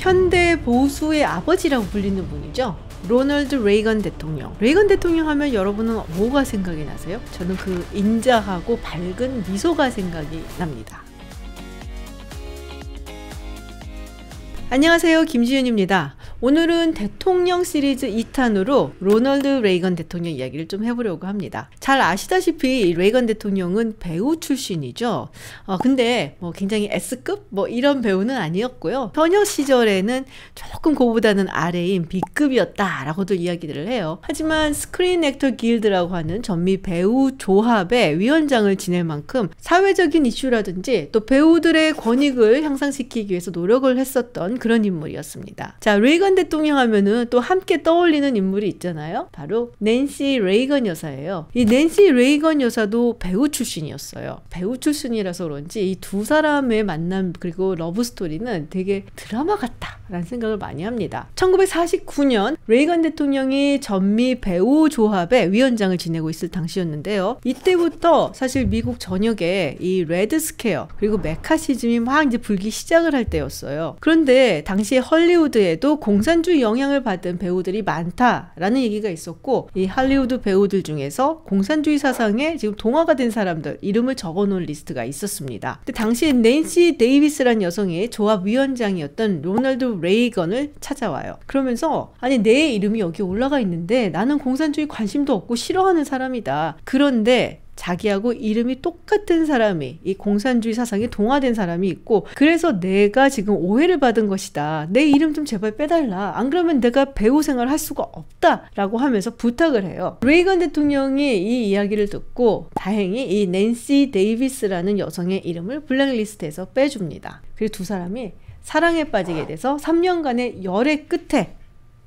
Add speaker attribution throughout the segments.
Speaker 1: 현대 보수의 아버지라고 불리는 분이죠. 로널드 레이건 대통령. 레이건 대통령 하면 여러분은 뭐가 생각이 나세요? 저는 그 인자하고 밝은 미소가 생각이 납니다. 안녕하세요. 김지윤입니다. 오늘은 대통령 시리즈 2탄으로 로널드 레이건 대통령 이야기를 좀 해보려고 합니다. 잘 아시다시피 레이건 대통령은 배우 출신이죠. 어, 근데 뭐 굉장히 S급 뭐 이런 배우는 아니었고요. 현역 시절에는 조금 그보다는 아래인 B급이었다라고도 이야기들을 해요. 하지만 스크린 액터 길드라고 하는 전미 배우 조합의 위원장을 지낼 만큼 사회적인 이슈라든지 또 배우들의 권익을 향상시키기 위해서 노력을 했었던 그런 인물이었습니다. 자, 레이건 대통령 하면은 또 함께 떠올리는 인물이 있잖아요. 바로 낸시 레이건 여사예요. 이 낸시 레이건 여사도 배우 출신이었어요. 배우 출신이라서 그런지 이 두 사람의 만남 그리고 러브 스토리는 되게 드라마 같다라는 생각을 많이 합니다. 1949년 레이건 대통령이 전미 배우 조합의 위원장을 지내고 있을 당시였는데요. 이때부터 사실 미국 전역에 이 레드 스케어 그리고 메카시즘이 막 이제 불기 시작을 할 때였어요. 그런데 당시 헐리우드에도 공산주의 영향을 받은 배우들이 많다라는 얘기가 있었고 이 할리우드 배우들 중에서 공산주의 사상에 지금 동화가 된 사람들 이름을 적어놓은 리스트가 있었습니다. 근데 당시에 낸시 데이비스란 여성이 조합위원장이었던 로널드 레이건을 찾아와요. 그러면서 아니 내 이름이 여기 올라가 있는데 나는 공산주의 관심도 없고 싫어하는 사람이다. 그런데 자기하고 이름이 똑같은 사람이 이 공산주의 사상에 동화된 사람이 있고 그래서 내가 지금 오해를 받은 것이다. 내 이름 좀 제발 빼달라. 안 그러면 내가 배우 생활 할 수가 없다라고 하면서 부탁을 해요. 레이건 대통령이 이 이야기를 듣고 다행히 이 낸시 데이비스라는 여성의 이름을 블랙리스트에서 빼줍니다. 그리고 두 사람이 사랑에 빠지게 돼서 3년간의 열애 끝에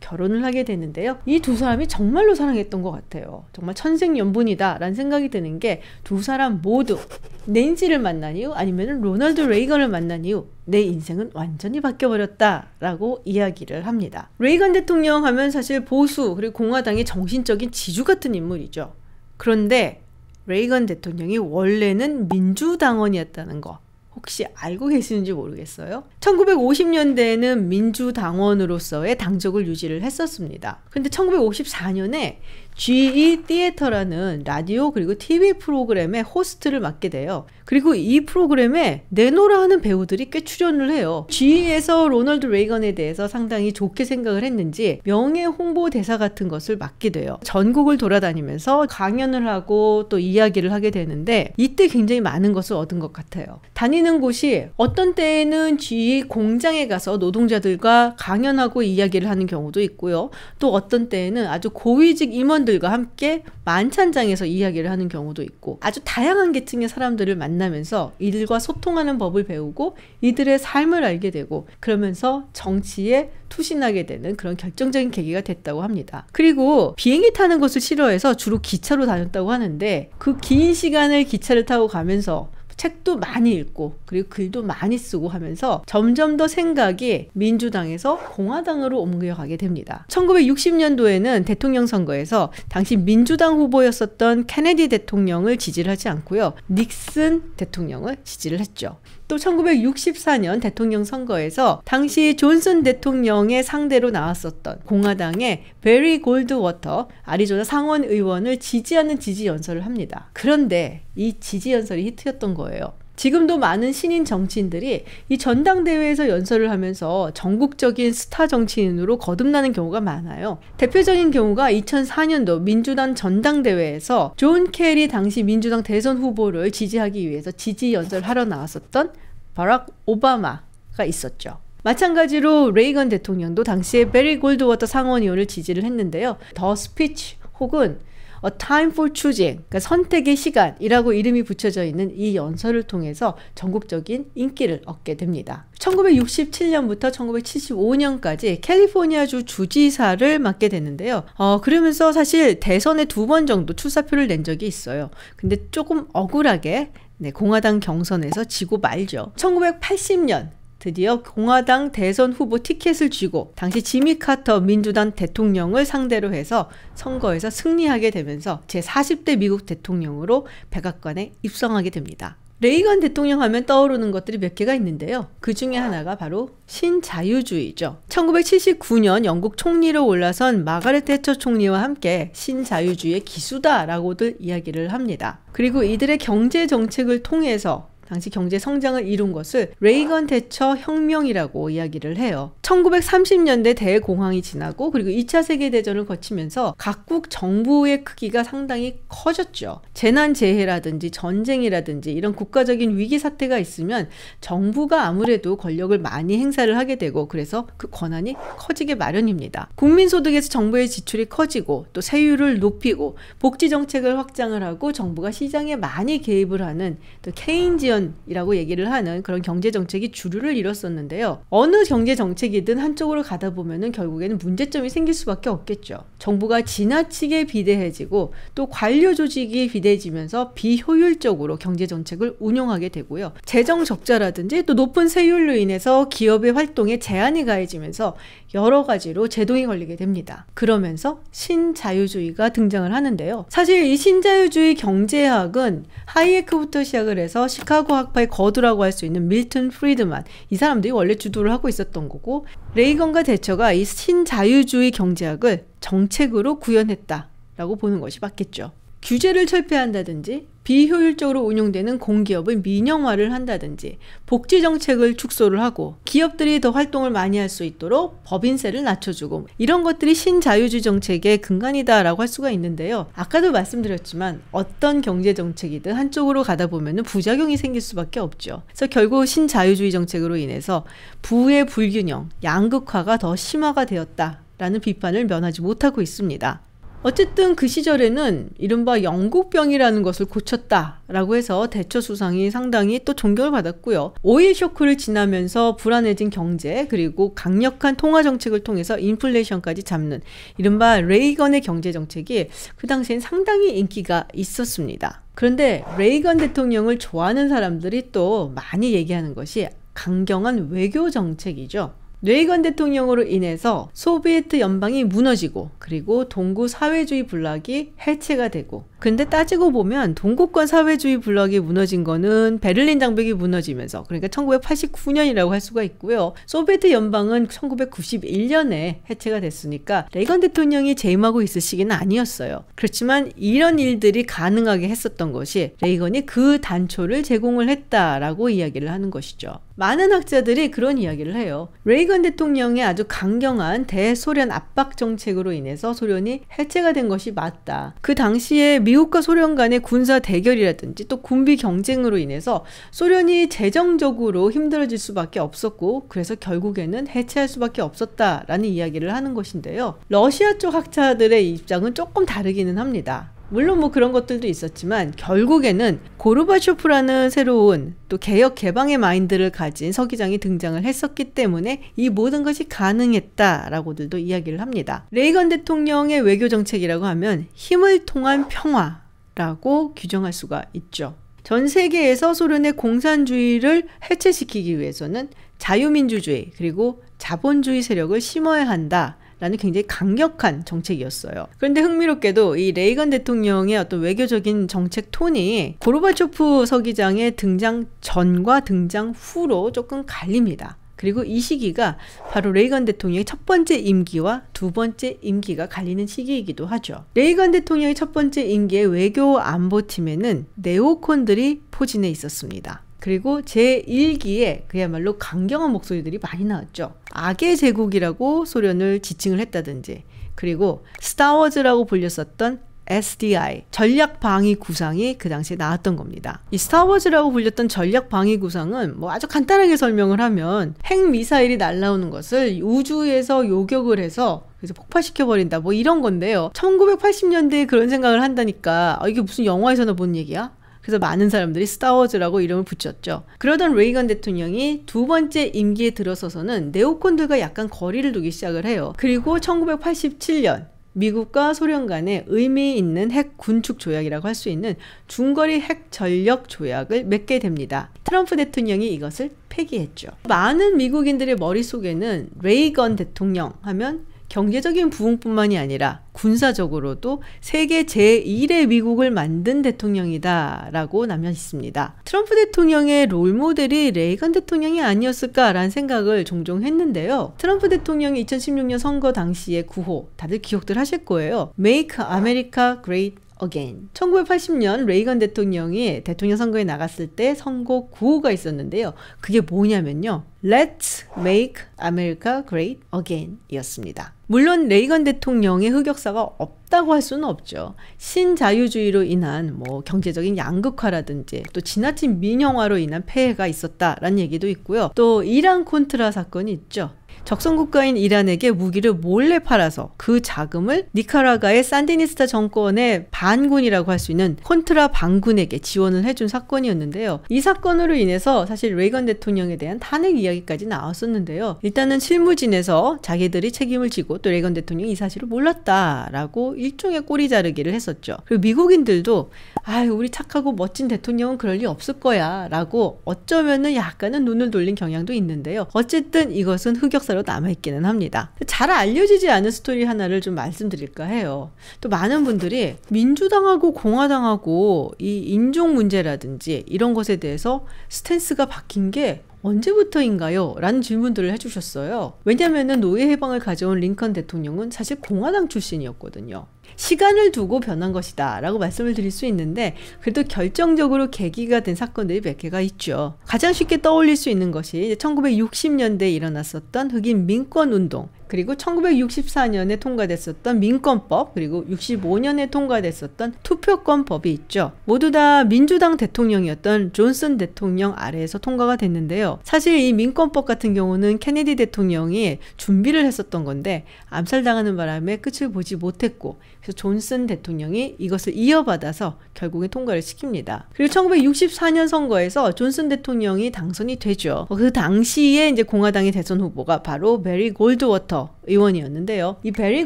Speaker 1: 결혼을 하게 되는데요. 이 두 사람이 정말로 사랑했던 것 같아요. 정말 천생연분이다 라는 생각이 드는 게 두 사람 모두 낸지를 만난 이후 아니면 로널드 레이건을 만난 이후 내 인생은 완전히 바뀌어버렸다라고 이야기를 합니다. 레이건 대통령 하면 사실 보수 그리고 공화당의 정신적인 지주 같은 인물이죠. 그런데 레이건 대통령이 원래는 민주당원이었다는 거. 혹시 알고 계시는지 모르겠어요. 1950년대에는 민주당원으로서의 당적을 유지를 했었습니다. 근데 1954년에 GE 디에터라는 라디오 그리고 TV 프로그램의 호스트를 맡게 돼요. 그리고 이 프로그램에 네노라는 배우들이 꽤 출연을 해요. GE에서 로널드 레이건에 대해서 상당히 좋게 생각을 했는지 명예 홍보 대사 같은 것을 맡게 돼요. 전국을 돌아다니면서 강연을 하고 또 이야기를 하게 되는데 이때 굉장히 많은 것을 얻은 것 같아요. 다니는 곳이 어떤 때에는 GE 공장에 가서 노동자들과 강연하고 이야기를 하는 경우도 있고요. 또 어떤 때에는 아주 고위직 임원 청년들과 함께 만찬장에서 이야기를 하는 경우도 있고 아주 다양한 계층의 사람들을 만나면서 이들과 소통하는 법을 배우고 이들의 삶을 알게 되고 그러면서 정치에 투신하게 되는 그런 결정적인 계기가 됐다고 합니다. 그리고 비행기 타는 것을 싫어해서 주로 기차로 다녔다고 하는데 그 긴 시간을 기차를 타고 가면서 책도 많이 읽고 그리고 글도 많이 쓰고 하면서 점점 더 생각이 민주당에서 공화당으로 옮겨가게 됩니다. 1960년도에는 대통령 선거에서 당시 민주당 후보였었던 케네디 대통령을 지지를 하지 않고요. 닉슨 대통령을 지지를 했죠. 또 1964년 대통령 선거에서 당시 존슨 대통령의 상대로 나왔었던 공화당의 베리 골드워터 아리조나 상원 의원을 지지하는 지지 연설을 합니다. 그런데 이 지지 연설이 히트였던 거예요. 지금도 많은 신인 정치인들이 이 전당대회에서 연설을 하면서 전국적인 스타 정치인으로 거듭나는 경우가 많아요. 대표적인 경우가 2004년도 민주당 전당대회에서 존 케리 당시 민주당 대선 후보를 지지하기 위해서 지지 연설하러 나왔었던 바락 오바마가 있었죠. 마찬가지로 레이건 대통령도 당시에 베리 골드워터 상원의원을 지지를 했는데요. 더 스피치 혹은 A Time for Choosing, 그러니까 선택의 시간이라고 이름이 붙여져 있는 이 연설을 통해서 전국적인 인기를 얻게 됩니다. 1967년부터 1975년까지 캘리포니아주 주지사를 맡게 됐는데요. 어, 그러면서 사실 대선에 두 번 정도 출사표를 낸 적이 있어요. 근데 조금 억울하게 네, 공화당 경선에서 지고 말죠. 1980년 드디어 공화당 대선 후보 티켓을 쥐고 당시 지미 카터 민주당 대통령을 상대로 해서 선거에서 승리하게 되면서 제40대 미국 대통령으로 백악관에 입성하게 됩니다. 레이건 대통령 하면 떠오르는 것들이 몇 개가 있는데요. 그 중에 하나가 바로 신자유주의죠. 1979년 영국 총리로 올라선 마가렛 대처 총리와 함께 신자유주의의 기수다라고들 이야기를 합니다. 그리고 이들의 경제 정책을 통해서 당시 경제 성장을 이룬 것을 레이건 대처 혁명이라고 이야기를 해요. 1930년대 대공황이 지나고 그리고 2차 세계대전을 거치면서 각국 정부의 크기가 상당히 커졌죠. 재난재해라든지 전쟁이라든지 이런 국가적인 위기 사태가 있으면 정부가 아무래도 권력을 많이 행사를 하게 되고 그래서 그 권한이 커지게 마련입니다. 국민소득에서 정부의 지출이 커지고 또 세율을 높이고 복지정책을 확장을 하고 정부가 시장에 많이 개입을 하는 또 케인지어 인플이이라고 얘기를 하는 그런 경제 정책이 주류를 이뤘었는데요. 어느 경제 정책이든 한쪽으로 가다 보면은 결국에는 문제점이 생길 수밖에 없겠죠. 정부가 지나치게 비대해지고 또 관료 조직이 비대해지면서 비효율적으로 경제 정책을 운영하게 되고요. 재정 적자라든지 또 높은 세율로 인해서 기업의 활동에 제한이 가해지면서 여러 가지로 제동이 걸리게 됩니다. 그러면서 신자유주의가 등장을 하는데요. 사실 이 신자유주의 경제학은 하이에크부터 시작을 해서 시카고 시카고 학파의 거두라고 할 수 있는 밀턴 프리드만 이 사람들이 원래 주도를 하고 있었던 거고 레이건과 대처가 이 신자유주의 경제학을 정책으로 구현했다라고 보는 것이 맞겠죠. 규제를 철폐한다든지 비효율적으로 운영되는 공기업의 민영화를 한다든지 복지 정책을 축소를 하고 기업들이 더 활동을 많이 할 수 있도록 법인세를 낮춰주고 이런 것들이 신자유주의 정책의 근간이다라고 할 수가 있는데요. 아까도 말씀드렸지만 어떤 경제 정책이든 한쪽으로 가다 보면 부작용이 생길 수밖에 없죠. 그래서 결국 신자유주의 정책으로 인해서 부의 불균형, 양극화가 더 심화가 되었다라는 비판을 면하지 못하고 있습니다. 어쨌든 그 시절에는 이른바 영국병이라는 것을 고쳤다라고 해서 대처 수상이 상당히 또 존경을 받았고요. 오일 쇼크를 지나면서 불안해진 경제 그리고 강력한 통화 정책을 통해서 인플레이션까지 잡는 이른바 레이건의 경제 정책이 그 당시엔 상당히 인기가 있었습니다. 그런데 레이건 대통령을 좋아하는 사람들이 또 많이 얘기하는 것이 강경한 외교 정책이죠. 레이건 대통령으로 인해서 소비에트 연방이 무너지고 그리고 동구 사회주의 블락이 해체가 되고 근데 따지고 보면 동구권 사회주의 블락이 무너진 거는 베를린 장벽이 무너지면서 그러니까 1989년이라고 할 수가 있고요. 소비에트 연방은 1991년에 해체가 됐으니까 레이건 대통령이 재임하고 있을 시기는 아니었어요. 그렇지만 이런 일들이 가능하게 했었던 것이 레이건이 그 단초를 제공을 했다라고 이야기를 하는 것이죠. 많은 학자들이 그런 이야기를 해요. 레이건 대통령의 아주 강경한 대소련 압박 정책으로 인해서 소련이 해체가 된 것이 맞다. 그 당시에 미국과 소련 간의 군사 대결이라든지 또 군비 경쟁으로 인해서 소련이 재정적으로 힘들어질 수밖에 없었고 그래서 결국에는 해체할 수밖에 없었다라는 이야기를 하는 것인데요. 러시아 쪽 학자들의 입장은 조금 다르기는 합니다. 물론 뭐 그런 것들도 있었지만 결국에는 고르바초프라는 새로운 또 개혁 개방의 마인드를 가진 서기장이 등장을 했었기 때문에 이 모든 것이 가능했다라고들도 이야기를 합니다. 레이건 대통령의 외교 정책이라고 하면 힘을 통한 평화라고 규정할 수가 있죠. 전 세계에서 소련의 공산주의를 해체시키기 위해서는 자유민주주의 그리고 자본주의 세력을 심어야 한다. 라는 굉장히 강력한 정책이었어요. 그런데 흥미롭게도 이 레이건 대통령의 어떤 외교적인 정책 톤이 고르바초프 서기장의 등장 전과 등장 후로 조금 갈립니다. 그리고 이 시기가 바로 레이건 대통령의 첫 번째 임기와 두 번째 임기가 갈리는 시기이기도 하죠. 레이건 대통령의 첫 번째 임기의 외교 안보팀에는 네오콘들이 포진해 있었습니다. 그리고 제1기에 그야말로 강경한 목소리들이 많이 나왔죠. 악의 제국이라고 소련을 지칭을 했다든지 그리고 스타워즈라고 불렸었던 SDI 전략 방위 구상이 그 당시에 나왔던 겁니다. 이 스타워즈라고 불렸던 전략 방위 구상은 뭐 아주 간단하게 설명을 하면 핵 미사일이 날라오는 것을 우주에서 요격을 해서 그래서 폭발시켜 버린다 뭐 이런 건데요. 1980년대에 그런 생각을 한다니까 아, 이게 무슨 영화에서나 본 얘기야? 그래서 많은 사람들이 스타워즈라고 이름을 붙였죠. 그러던 레이건 대통령이 두 번째 임기에 들어서서는 네오콘들과 약간 거리를 두기 시작을 해요. 그리고 1987년 미국과 소련 간의 의미 있는 핵 군축 조약이라고 할 수 있는 중거리 핵 전력 조약을 맺게 됩니다. 트럼프 대통령이 이것을 폐기했죠. 많은 미국인들의 머릿속에는 레이건 대통령 하면 경제적인 부흥뿐만이 아니라 군사적으로도 세계 제1의 미국을 만든 대통령이다라고 남겨있습니다. 트럼프 대통령의 롤모델이 레이건 대통령이 아니었을까라는 생각을 종종 했는데요. 트럼프 대통령이 2016년 선거 당시의 구호 다들 기억들 하실 거예요. Make America Great Again. 1980년 레이건 대통령이 대통령 선거에 나갔을 때 선거 구호가 있었는데요. 그게 뭐냐면요. Let's make America great again 이었습니다. 물론 레이건 대통령의 흑역사가 없다고 할 수는 없죠. 신자유주의로 인한 뭐 경제적인 양극화라든지 또 지나친 민영화로 인한 폐해가 있었다라는 얘기도 있고요. 또 이란 콘트라 사건이 있죠. 적성 국가인 이란에게 무기를 몰래 팔아서 그 자금을 니카라과의 산디니스타 정권의 반군이라고 할 수 있는 콘트라 반군에게 지원을 해준 사건이었는데요. 이 사건으로 인해서 사실 레이건 대통령에 대한 탄핵 이야기까지 나왔었는데요. 일단은 실무진에서 자기들이 책임을 지고 또 레이건 대통령이 이 사실을 몰랐다라고 일종의 꼬리 자르기를 했었죠. 그리고 미국인들도 아, 우리 착하고 멋진 대통령은 그럴 리 없을 거야. 라고 어쩌면은 약간은 눈을 돌린 경향도 있는데요. 어쨌든 이것은 흑역사로 남아있기는 합니다. 잘 알려지지 않은 스토리 하나를 좀 말씀드릴까 해요. 또 많은 분들이 민주당하고 공화당하고 이 인종 문제라든지 이런 것에 대해서 스탠스가 바뀐 게 언제부터인가요? 라는 질문들을 해주셨어요. 왜냐면은 노예 해방을 가져온 링컨 대통령은 사실 공화당 출신이었거든요. 시간을 두고 변한 것이다 라고 말씀을 드릴 수 있는데 그래도 결정적으로 계기가 된 사건들이 몇 개가 있죠. 가장 쉽게 떠올릴 수 있는 것이 1960년대에 일어났었던 흑인 민권운동 그리고 1964년에 통과됐었던 민권법 그리고 65년에 통과됐었던 투표권법이 있죠. 모두 다 민주당 대통령이었던 존슨 대통령 아래에서 통과가 됐는데요. 사실 이 민권법 같은 경우는 케네디 대통령이 준비를 했었던 건데 암살당하는 바람에 끝을 보지 못했고 그래서 존슨 대통령이 이것을 이어받아서 결국에 통과를 시킵니다. 그리고 1964년 선거에서 존슨 대통령이 당선이 되죠. 어, 그 당시에 이제 공화당의 대선 후보가 바로 베리 골드워터 의원이었는데요. 이 베리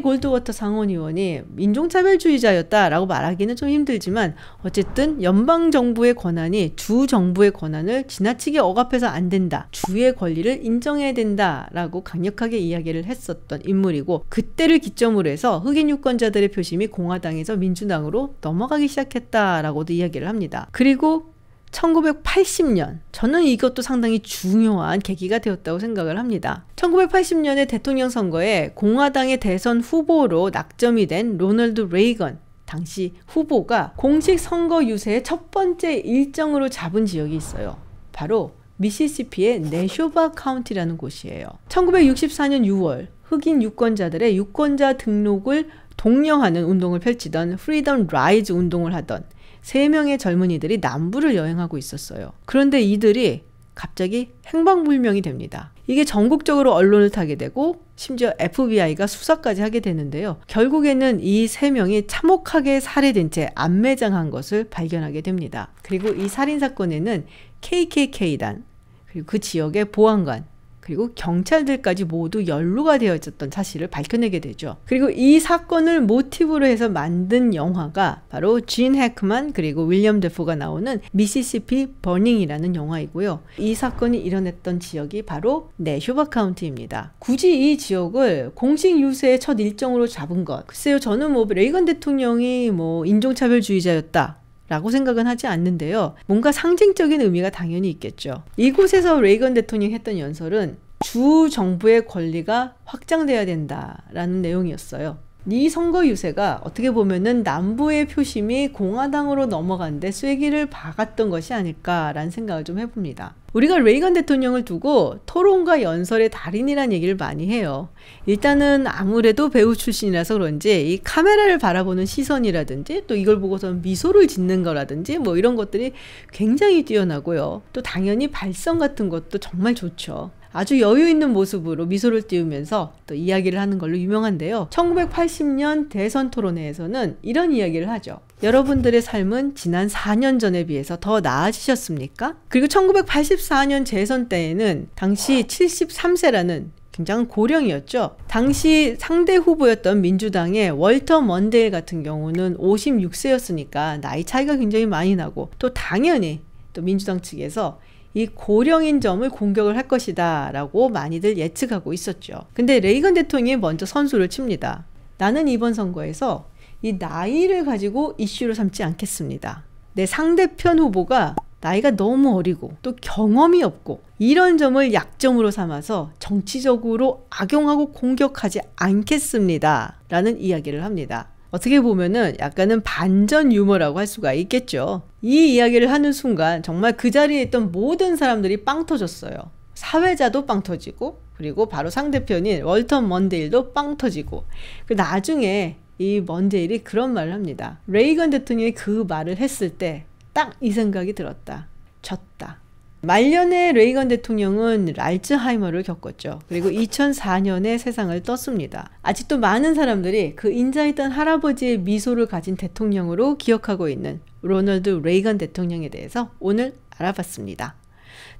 Speaker 1: 골드워터 상원 의원이 인종차별주의자였다라고 말하기는 좀 힘들지만 어쨌든 연방 정부의 권한이 주 정부의 권한을 지나치게 억압해서 안 된다. 주의 권리를 인정해야 된다라고 강력하게 이야기를 했었던 인물이고 그때를 기점으로 해서 흑인 유권자들의 표시 민심이 공화당에서 민주당으로 넘어가기 시작했다라고도 이야기를 합니다. 그리고 1980년, 저는 이것도 상당히 중요한 계기가 되었다고 생각을 합니다. 1 9 8 0년에 대통령 선거에 공화당의 대선 후보로 낙점이 된 로널드 레이건, 당시 후보가 공식 선거 유세의 첫 번째 일정으로 잡은 지역이 있어요. 바로 미시시피의 네쇼바 카운티라는 곳이에요. 1964년 6월 흑인 유권자들의 유권자 등록을 동려하는 운동을 펼치던 프리덤 라이즈 운동을 하던 세 명의 젊은이들이 남부를 여행하고 있었어요. 그런데 이들이 갑자기 행방불명이 됩니다. 이게 전국적으로 언론을 타게 되고 심지어 FBI가 수사까지 하게 되는데요. 결국에는 이 세 명이 참혹하게 살해된 채 안매장한 것을 발견하게 됩니다. 그리고 이 살인 사건에는 KKK단 그리고 그 지역의 보안관 그리고 경찰들까지 모두 연루가 되어 있었던 사실을 밝혀내게 되죠. 그리고 이 사건을 모티브로 해서 만든 영화가 바로 진 해크만 그리고 윌리엄 데포가 나오는 미시시피 버닝이라는 영화이고요. 이 사건이 일어났던 지역이 바로 네슈바 카운티입니다. 굳이 이 지역을 공식 유세의 첫 일정으로 잡은 것. 글쎄요, 저는 뭐 레이건 대통령이 뭐 인종차별주의자였다. 라고 생각은 하지 않는데요. 뭔가 상징적인 의미가 당연히 있겠죠. 이곳에서 레이건 대통령이 했던 연설은 주 정부의 권리가 확장돼야 된다라는 내용이었어요. 이 선거 유세가 어떻게 보면은 남부의 표심이 공화당으로 넘어간데 쐐기를 박았던 것이 아닐까라는 생각을 좀 해봅니다. 우리가 레이건 대통령을 두고 토론과 연설의 달인이란 얘기를 많이 해요. 일단은 아무래도 배우 출신이라서 그런지 이 카메라를 바라보는 시선이라든지 또 이걸 보고선 미소를 짓는 거라든지 뭐 이런 것들이 굉장히 뛰어나고요. 또 당연히 발성 같은 것도 정말 좋죠. 아주 여유 있는 모습으로 미소를 띄우면서 또 이야기를 하는 걸로 유명한데요. 1980년 대선 토론회에서는 이런 이야기를 하죠. 여러분들의 삶은 지난 4년 전에 비해서 더 나아지셨습니까? 그리고 1984년 재선 때에는 당시 73세라는 굉장한 고령이었죠. 당시 상대 후보였던 민주당의 월터 먼데일 같은 경우는 56세였으니까 나이 차이가 굉장히 많이 나고 또 당연히 또 민주당 측에서 이 고령인 점을 공격을 할 것이다 라고 많이들 예측하고 있었죠. 근데 레이건 대통령이 먼저 선수를 칩니다. 나는 이번 선거에서 이 나이를 가지고 이슈로 삼지 않겠습니다. 내 상대편 후보가 나이가 너무 어리고 또 경험이 없고 이런 점을 약점으로 삼아서 정치적으로 악용하고 공격하지 않겠습니다. 라는 이야기를 합니다. 어떻게 보면은 약간은 반전 유머라고 할 수가 있겠죠. 이 이야기를 하는 순간 정말 그 자리에 있던 모든 사람들이 빵 터졌어요. 사회자도 빵 터지고 그리고 바로 상대편인 월턴 먼데일도 빵 터지고 그 나중에 이 먼데일이 그런 말을 합니다. 레이건 대통령이 그 말을 했을 때 딱 이 생각이 들었다. 졌다. 말년에 레이건 대통령은 알츠하이머를 겪었죠. 그리고 2004년에 세상을 떴습니다. 아직도 많은 사람들이 그 인자했던 할아버지의 미소를 가진 대통령으로 기억하고 있는 로널드 레이건 대통령에 대해서 오늘 알아봤습니다.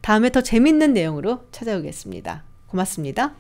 Speaker 1: 다음에 더 재밌는 내용으로 찾아오겠습니다. 고맙습니다.